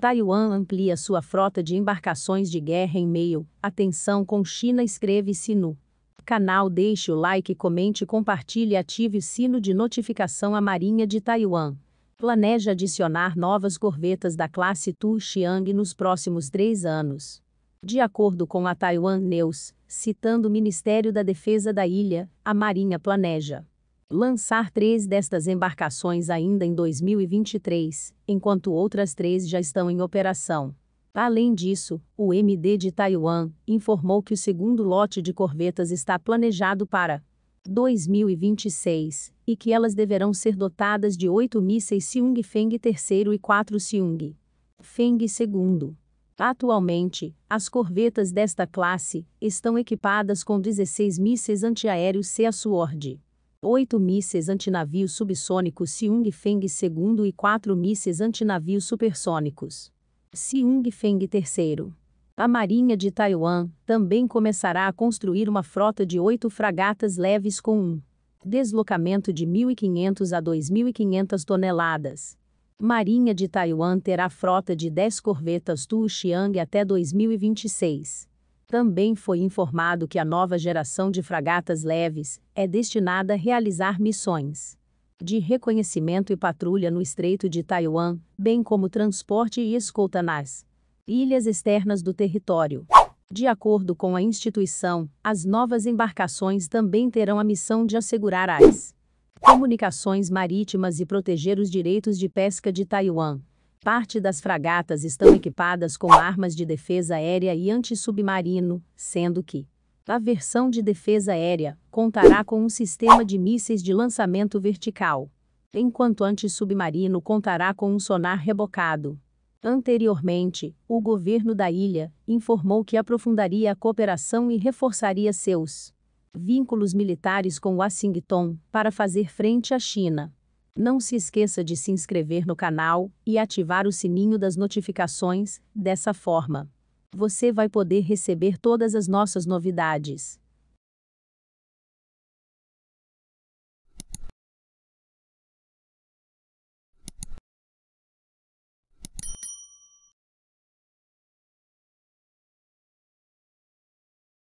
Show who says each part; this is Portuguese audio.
Speaker 1: Taiwan amplia sua frota de embarcações de guerra em meio à tensão com China. Inscreve-se no canal, deixe o like, comente, compartilhe e ative o sino de notificação. A Marinha de Taiwan planeja adicionar novas corvetas da classe Xiang nos próximos três anos. De acordo com a Taiwan News, citando o Ministério da Defesa da ilha, a Marinha planeja lançar três destas embarcações ainda em 2023, enquanto outras três já estão em operação. Além disso, o MD de Taiwan informou que o segundo lote de corvetas está planejado para 2026 e que elas deverão ser dotadas de oito mísseis Siung Feng III e quatro Siung Feng II. Atualmente, as corvetas desta classe estão equipadas com 16 mísseis antiaéreos Sea Sword oito mísseis antinavios subsônicos Siung-Feng II e quatro mísseis antinavios supersônicos. Siung-Feng III. A Marinha de Taiwan também começará a construir uma frota de oito fragatas leves com um deslocamento de 1.500 a 2.500 toneladas. Marinha de Taiwan terá frota de 10 corvetas Tuxiang até 2026 também foi informado que a nova geração de fragatas leves é destinada a realizar missões de reconhecimento e patrulha no Estreito de Taiwan, bem como transporte e escolta nas ilhas externas do território. De acordo com a instituição, as novas embarcações também terão a missão de assegurar as comunicações marítimas e proteger os direitos de pesca de Taiwan. Parte das fragatas estão equipadas com armas de defesa aérea e antissubmarino, sendo que a versão de defesa aérea contará com um sistema de mísseis de lançamento vertical, enquanto antissubmarino contará com um sonar rebocado. Anteriormente, o governo da ilha informou que aprofundaria a cooperação e reforçaria seus vínculos militares com Washington para fazer frente à China. Não se esqueça de se inscrever no canal e ativar o sininho das notificações, dessa forma, você vai poder receber todas as nossas novidades.